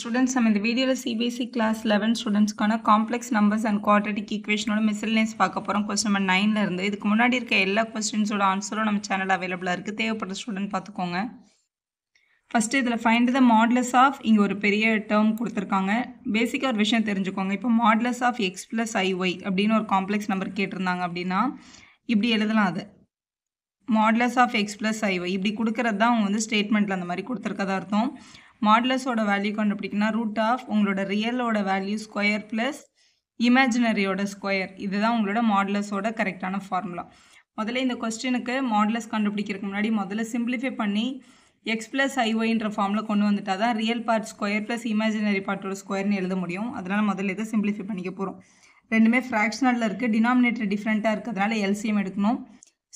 students நம்ம இந்த வீடியோவில் சிபிஎஸ்சி கிளாஸ் லெவன் ஸ்டூடெண்ட்ஸ்க்கான காம்ப்ளெக்ஸ் நம்பர்ஸ் அண்ட் குவாட்ரட்டிக் ஈக்குவேஷனோட மிஸ்லினஸ் பார்க்க போகிறோம் கொஸ்டின் நம்பர் நைனில் இருந்து இதுக்கு முன்னாடி இருக்க எல்லா கொஸ்டின்ஸோட ஆன்சரும் நம்ம சேனல் அவைலபிளாக இருக்குது தேவைப்பட்ட ஸ்டூடெண்ட் பார்த்துக்கோங்க ஃபஸ்ட்டு இதில் ஃபைண்ட் த மாடலஸ் ஆஃப் இங்கே ஒரு பெரிய டேர்ம் கொடுத்துருக்காங்க பேசிக்காக ஒரு விஷயம் தெரிஞ்சுக்கோங்க இப்போ modulus of x plus i y அப்படின்னு ஒரு காம்ப்ளெக்ஸ் நம்பர் கேட்டிருந்தாங்க அப்படின்னா இப்படி எழுதலாம் அது modulus of x plus i y இப்படி கொடுக்கறது தான் அவங்க வந்து ஸ்டேட்மெண்ட்டில் அந்த மாதிரி கொடுத்துருக்கதா அர்த்தம் மாடலஸோட வேல்யூ கண்டுபிடிக்கணும்னா ரூட் ஆஃப் உங்களோட ரியலோட வேல்யூ ஸ்கொயர் ப்ளஸ் இமேஜினரியோட ஸ்கொயர் இதுதான் உங்களோட மாடலஸோட கரெக்டான ஃபார்முலா முதல்ல இந்த கொஸ்டினுக்கு மாடலஸ் கண்டுபிடிக்கிறதுக்கு முன்னாடி முதல்ல சிம்பிளிஃபை பண்ணி எக்ஸ் ப்ளஸ் ஐஒய்ன்ற ஃபார்மில் கொண்டு வந்துட்டால் தான் real part square plus imaginary பார்ட்டோட ஸ்கொயர்னு எழுத முடியும் அதனால் முதல்ல இதை சிம்பிளிஃபை பண்ணிக்க போகிறோம் ரெண்டுமே ஃப்ராக்ஷனலில் இருக்குது டினாமினேட்டர் டிஃப்ரெண்ட்டாக இருக்கிறதுனால எல்சிஎம் எடுக்கணும்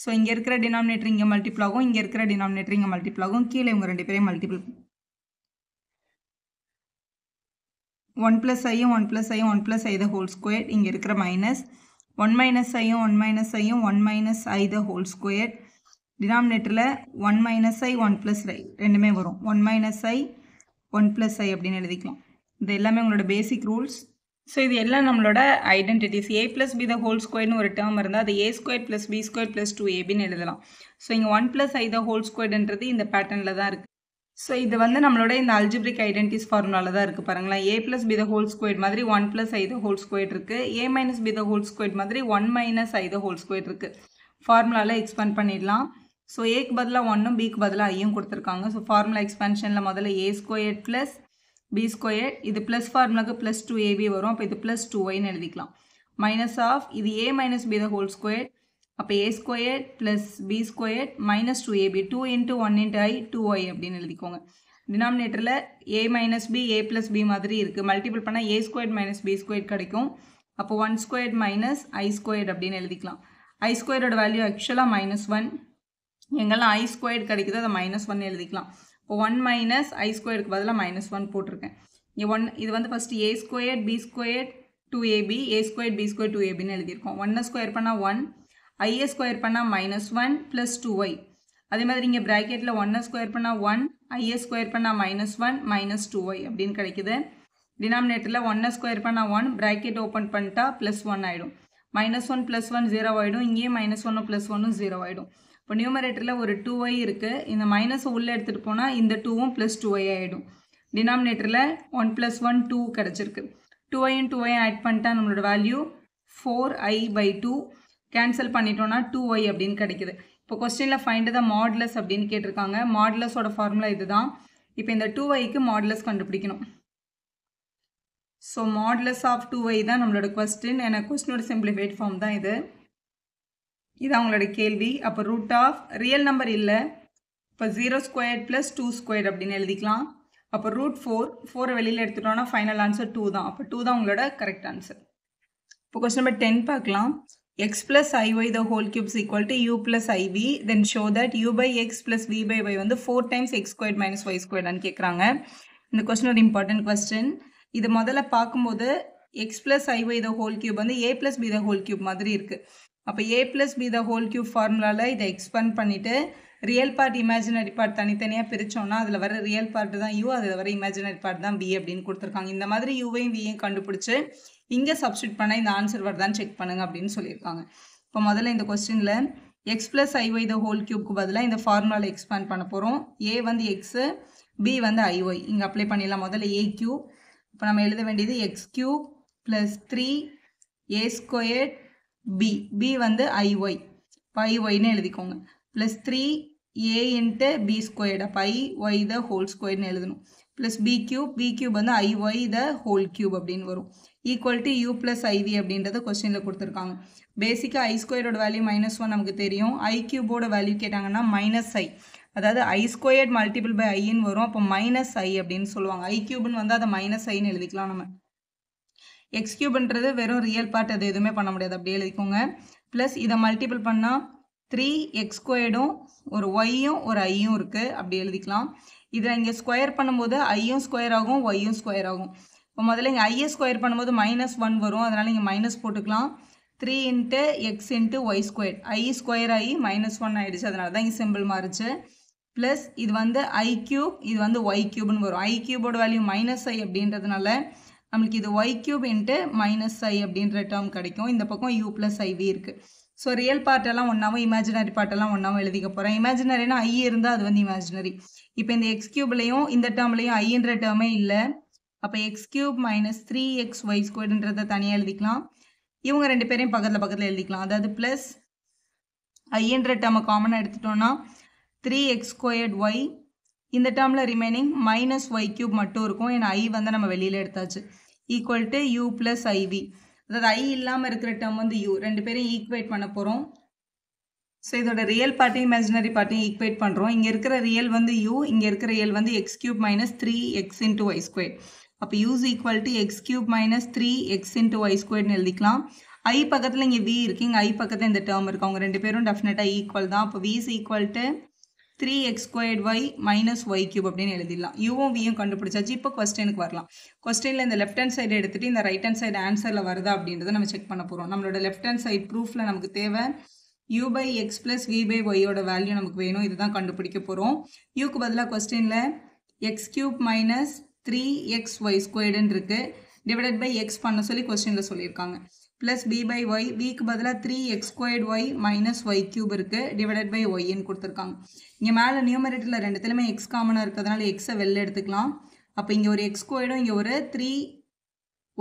ஸோ இங்கே இருக்கிற டினாமினேட்டர் இங்கே மல்டிப்ளாகும் இங்கே இருக்கிற டினாமினேட்டர் இங்கே மல்டிப்ளாகும் கீழே இவங்க ரெண்டு பேரையும் மல்டிபிள் ஒன் ப்ளஸ் ஐயும் ஒன் ப்ளஸ் ஐயும் one plus i the whole square இங்கே இருக்கிற மைனஸ் ஒன் மைனஸ் ஐயும் ஒன் மைனஸ் ஐயும் one minus i the whole square டினாமினேட்டரில் one minus i one plus i ரெண்டுமே வரும் one minus i one plus i அப்படின்னு எழுதிக்கலாம் இது எல்லாமே உங்களோட பேசிக் ரூல்ஸ் ஸோ இது எல்லாம் நம்மளோட identities a plus b the whole ஸ்கொயர்னு ஒரு டேர்ம் இருந்தால் அது a square plus b square plus two ஏபின்னு எழுதலாம் ஸோ இங்கே one plus i the whole ஸ்கொயர்ன்றது இந்த பேட்டர்னில் தான் இருக்குது ஸோ இது வந்து நம்மளோட இந்த அல்ஜிப்ரிக் ஐடென்டிஸ் ஃபார்முலாவில் தான் இருக்குது பாருங்களேன் a plus b the whole square மாதிரி one plus i the whole square இருக்குது a minus b the whole square மாதிரி one minus i the whole square இருக்குது ஃபார்முலாவில் எக்ஸ்பேண்ட் பண்ணிடலாம் ஸோ ஏக்கு பதிலாக ஒன்றும் பிக்கு பதிலாக ஐயும் கொடுத்துருக்காங்க ஸோ ஃபார்முலா எக்ஸ்பென்ஷனில் முதல்ல a square plus b square இது ப்ளஸ் ஃபார்முலாக்கு ப்ளஸ் டூ ஏபி வரும் அப்போ இது ப்ளஸ் டூ ஒய்னு எழுதிக்கலாம் மைனஸ் ஆஃப் இது a minus b the whole square அப்போ a square plus b square minus two a b two into one into i two i அப்படின்னு எழுதிக்கோங்க டினாமினேட்டரில் a minus b a plus b மாதிரி இருக்குது multiple பண்ணால் a square minus b square கிடைக்கும் அப்போ one square minus i square அப்படின்னு எழுதிக்கலாம் ஐ ஸ்கொயரோட வேல்யூ ஆக்சுவலாக மைனஸ் ஒன் எங்கெல்லாம் ஐ ஸ்கொயர் கிடைக்குதோ அதை மைனஸ் ஒன் எழுதிக்கலாம் இப்போ ஒன் மைனஸ் ஐ ஸ்கொயருக்கு பதிலாக மைனஸ் ஒன் போட்டிருக்கேன் இங்கே ஒன் இது வந்து first a square b square two a b a square b square two ஏபின்னு எழுதியிருக்கோம் ஒன்னை ஸ்கொயர் பண்ணால் ஒன் ஐஏ ஸ்கொயர் பண்ணால் minus one plus two y அதே மாதிரி இங்கே ப்ராக்கெட்டில் ஒன்னை ஸ்கொயர் பண்ணால் ஒன் ஐஏ ஸ்கொயர் பண்ணால் minus one minus two y அப்படின்னு கிடைக்குது டினாமினேட்டரில் ஒன்னை ஸ்கொயர் பண்ணால் ஒன் ப்ராக்கெட் ஓப்பன் பண்ணிட்டா ப்ளஸ் ஒன் ஆகிடும் minus one plus one zero ஆகிடும் இங்கேயும் மைனஸ் ஒன்னும் ப்ளஸ் ஒன்னும் ஜீரோ ஆகிடும் இப்போ நியூமரேட்டரில் ஒரு டூ ஒய் இருக்குது இந்த மைனஸை உள்ளே எடுத்துகிட்டு போனால் இந்த டூவும் ப்ளஸ் டூ ஒய் ஆகிடும் டினாமினேட்டரில் ஒன் ப்ளஸ் ஒன் டூ கிடச்சிருக்கு டூ ஒயும் டூ ஒயும் ஆட் பண்ணிட்டா நம்மளோட value four i by two cancel பண்ணிட்டோன்னா டூ ஒய் அப்படின்னு கிடைக்குது இப்போ கொஸ்டினில் ஃபைண்டு த மாடலஸ் அப்படின்னு கேட்டிருக்காங்க மாடலஸோட ஃபார்முலா இது தான் இப்போ இந்த டூ ஒய்க்கு மாடலஸ் கண்டுபிடிக்கணும் so modulus of two y தான் நம்மளோட கொஸ்டின் எனக்கு கொஸ்டினோட சிம்பிளிஃபைட் ஃபார்ம் தான் இது இது அவங்களோட கேள்வி அப்போ ரூட் ஆஃப் ரியல் நம்பர் இல்லை இப்போ zero square plus two square அப்படின்னு எழுதிக்கலாம் அப்போ ரூட் ஃபோர் ஃபோரை வெளியில் எடுத்துட்டோம்னா ஃபைனல் ஆன்சர் டூ தான் அப்போ டூ தான் உங்களோட கரெக்ட் ஆன்சர் இப்போ கொஸ்டின் நம்பர் டென் பார்க்கலாம் x plus i y the whole cube is equal to u plus i v then show that u by x plus v by y வந்து 4 times x squared minus y squared அன்னு கேட்குறாங்க இந்த question ஒரு important question இது மதல பாக்கும்போது x plus i y the whole cube வந்து a plus b the whole cube மதிரி இருக்கு அப்பு a plus b the whole cube formulaல இது expand பண்ணிட்டு ரியல் பார்ட் இமேஜினரி பார்ட் தனித்தனியாக பிரித்தோம்னா அதில் வர ரியல் பார்ட் தான் யூ அதில் வர இமேஜினரி பார்ட் தான் பி அப்படின்னு கொடுத்துருக்காங்க இந்த மாதிரி யூவையும் வியையும் கண்டுபிடிச்சி இங்கே சப்ஸ்டியூட் பண்ணால் இந்த ஆன்சர் வருதான்னு செக் பண்ணுங்க அப்படின்னு சொல்லியிருக்காங்க இப்போ முதல்ல இந்த கொஸ்டினில் x plus i y the whole கியூப்க்கு பதிலாக இந்த ஃபார்முலாவில் எக்ஸ்பேண்ட் பண்ண போகிறோம் ஏ வந்து எக்ஸு பி வந்து ஐஒய் இங்கே அப்ளை பண்ணிடலாம் முதல்ல ஏ கியூ இப்போ நம்ம எழுத வேண்டியது x cube plus three a square b b வந்து ஐஒய் இப்போ ஐஒய்னு எழுதிக்கோங்க plus three a into b squared அப்போ ஐ ஒய் த ஹோல் ஸ்கொயர்னு எழுதணும் plus b cube b cube வந்து i y the whole cube அப்படின்னு வரும் equal to u plus i v அப்படின்றத கொஸ்டினில் கொடுத்துருக்காங்க பேசிக்காக ஐ ஸ்கொயரோட வேல்யூ மைனஸ் ஒன் நமக்கு தெரியும் ஐ கியூபோட வேல்யூ கேட்டாங்கன்னா மைனஸ் ஐ அதாவது ஐ ஸ்கொயர்ட் மல்டிபிள் பை ஐன்னு வரும் அப்போ மைனஸ் ஐ அப்படின்னு சொல்லுவாங்க ஐ கியூப்னு வந்து அதை மைனஸ் ஐன்னு எழுதிக்கலாம் நம்ம எக்ஸ் கியூப்ன்றது வெறும் ரியல் பார்ட் அது எதுவுமே பண்ண முடியாது அப்படியே எழுதிக்கோங்க ப்ளஸ் இதை மல்டிபிள் பண்ணால் த்ரீ எக்ஸ் ஸ்கொயர்டும் ஒரு ஒய்யும் ஒரு ஐயும் இருக்குது அப்படி எழுதிக்கலாம் இதில் இங்கே ஸ்கொயர் பண்ணும்போது ஐயும் ஸ்கொயர் ஆகும் ஒய்யும் ஸ்கொயர் ஆகும் இப்போ முதல்ல இங்கே ஐயை ஸ்கொயர் பண்ணும்போது மைனஸ் ஒன் வரும் அதனால் இங்கே மைனஸ் போட்டுக்கலாம் three into x into y square i square ஆகி மைனஸ் ஒன் ஆகிடுச்சு அதனால தான் இங்கே சிம்பிள் மாறிச்சு ப்ளஸ் இது வந்து ஐ க்யூப் இது வந்து ஒய் க்யூப்னு வரும் ஐ க்யூபோட வேல்யூ மைனஸ் ஐ அப்படின்றதுனால நம்மளுக்கு இது y cube into minus i அப்படின்ற டேர்ம் கிடைக்கும் இந்த பக்கம் யூ ப்ளஸ் ஐவி இருக்குது ஸோ ரியல் பார்ட்டெல்லாம் ஒன்றாவும் இமேஜினரி பார்ட்டெல்லாம் ஒன்றாவும் எழுதிக்க போகிறேன் இமேஜினரினா ஐ இருந்தால் அது வந்து இமேஜினரி இப்போ இந்த எக்ஸ் கியூப்லையும் இந்த டேர்ம்லையும் ஐன்ற டேர்மே இல்லை அப்போ x cube minus three x y ஸ்கொயர்ன்றத தனியாக எழுதிக்கலாம் இவங்க ரெண்டு பேரையும் பக்கத்தில் பக்கத்தில் எழுதிக்கலாம் அதாவது ப்ளஸ் ஐன்ற டேர்மை காமனாக எடுத்துட்டோன்னா த்ரீ எக்ஸ் ஸ்கொயர்ட் ஒய் இந்த டேர்மில் ரிமைனிங் மைனஸ் ஒய் கியூப் மட்டும் இருக்கும் ஏன்னா ஐ வந்து நம்ம வெளியில் எடுத்தாச்சு equal to u plus i v அதாவது ஐ இல்லாமல் இருக்கிற டேர்ம் வந்து யூ ரெண்டு பேரும் ஈக்குவேட் பண்ண போகிறோம் ஸோ இதோட ரியல் பார்ட்டையும் இமேஜினரி பார்ட்டையும் ஈக்குவேட் பண்ணுறோம் இங்கே இருக்கிற ரியல் வந்து யூ இங்கே இருக்கிற ரியல் வந்து x cube minus three x into y square அப்போ u's equal to x cube minus three x into y ஸ்கொயர்னு எழுதிக்கலாம் ஐ பக்கத்தில் இங்கே வி இருக்கு இங்கே ஐ பக்கத்தில் இந்த டேர்ம் இருக்குது அவங்க ரெண்டு பேரும் டெஃபினட்டாக ஈக்குவல் தான் அப்போ v is equal to three x squared y minus y cube அப்படின்னு எழுதிடலாம் யூவும் வியும் கண்டுபிடிச்சாச்சு இப்போ கொஸ்டினுக்கு வரலாம் கொஸ்டினில் இந்த லெஃப்ட் ஹேண்ட் சைடு எடுத்துகிட்டு இந்த ரைட் ஹேண்ட் சைடு ஆன்சரில் வருதா அப்படின்றத நம்ம செக் பண்ண போகிறோம் நம்மளோட லெஃப்ட் ஹேண்ட் சைடு ப்ரூஃபில் நமக்கு தேவை u by x plus v by ஒய்யோட வேல்யூ நமக்கு வேணும் இதுதான் கண்டுபிடிக்க போகிறோம் யூக்கு பதிலாக கொஸ்டினில் x cube minus three x y ஸ்கொயர்டுன்னு இருக்குது டிவைடட் பை எக்ஸ் பண்ண சொல்லி கொஸ்டினில் சொல்லியிருக்காங்க ப்ளஸ் பி பை ஒய் பிக்கு பதிலாக three x squared y minus y cube இருக்குது டிவைடட் பை ஒய்ன்னு கொடுத்துருக்காங்க இங்கே மேலே நியூமரேட்டரில் ரெண்டுத்துலையுமே எக்ஸ் காமனாக இருக்கிறதுனால எக்ஸை வெளில எடுத்துக்கலாம் அப்போ இங்கே ஒரு எக்ஸ் ஸ்கொயர்டும் இங்கே ஒரு த்ரீ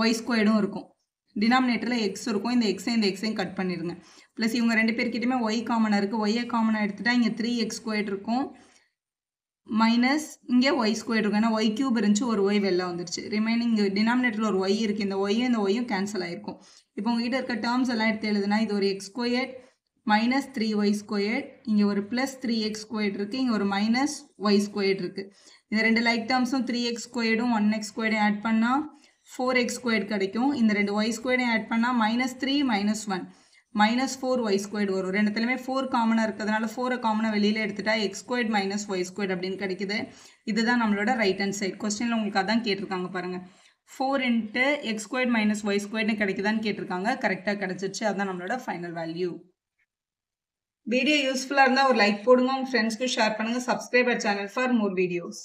ஒய் ஸ்கொயர்டும் இருக்கும் டினாமினேட்டரில் எக்ஸ் இருக்கும் இந்த எக்ஸையும் இந்த எக்ஸையும் கட் பண்ணிடுங்க ப்ளஸ் இவங்க ரெண்டு பேர்கிட்டையுமே ஒய் காமனாக இருக்குது ஒய்யை காமனாக எடுத்துகிட்டா இங்கே த்ரீ எக்ஸ் ஸ்கொயர்ட் இருக்கும் மைனஸ் இங்கே ஒய் ஸ்கொயர் இருக்கும் ஏன்னா ஒய் கியூப் இருந்துச்சு ஒரு ஒய் வெளில வந்துருச்சு ரிமைனிங் டினாமினேட்டரில் ஒரு ஒய் இருக்குது இந்த ஒய்யும் இந்த ஒய்யும் கேன்சல் ஆகிருக்கும் இப்போ உங்ககிட்ட இருக்க டேர்ம்ஸ் எல்லாம் எடுத்து எழுதுனா இது ஒரு x squared minus three y squared இங்கே ஒரு ப்ளஸ் த்ரீ எக்ஸ் ஸ்கொயர்ட் இருக்குது இங்கே ஒரு மைனஸ் ஒய் ஸ்கொயர்ட் இருக்குது இந்த ரெண்டு லைக் டேர்ம்ஸும் த்ரீ எக்ஸ் ஸ்கொயர்டும் ஒன் எக்ஸ் ஸ்கொயர்டையும் ஆட் பண்ணால் ஃபோர் எக்ஸ் ஸ்கொயர்ட் கிடைக்கும் இந்த ரெண்டு ஒய் ஸ்கொயர்டையும் ஆட் பண்ணால் minus three minus one minus four y squared வரும் ரெண்டுத்துலையுமே ஃபோர் காமனாக இருக்கிறதுனால ஃபோரை காமனாக வெளியில் எடுத்துட்டா எக்ஸ் மைனஸ் ஒய் ஸ்கொயர்ட் அப்படின்னு கிடைக்குது இதுதான் நம்மளோட ரைட் ஹேண்ட் சைட் கொஸ்டினில் உங்களுக்கு அதான் கேட்டிருக்காங்க பாருங்கள் four into x minus y ஸ்கொயர்ட்னு கிடைக்குதான்னு கேட்டிருக்காங்க கரெக்டாக கிடச்சிருச்சு அதுதான் நம்மளோட ஃபைனல் வேல்யூ வீடியோ யூஸ்ஃபுல்லாக இருந்தால் ஒரு லைக் போடுங்க உங்கள் ஃப்ரெண்ட்ஸ்க்கு ஷேர் பண்ணுங்கள் subscriber channel for more videos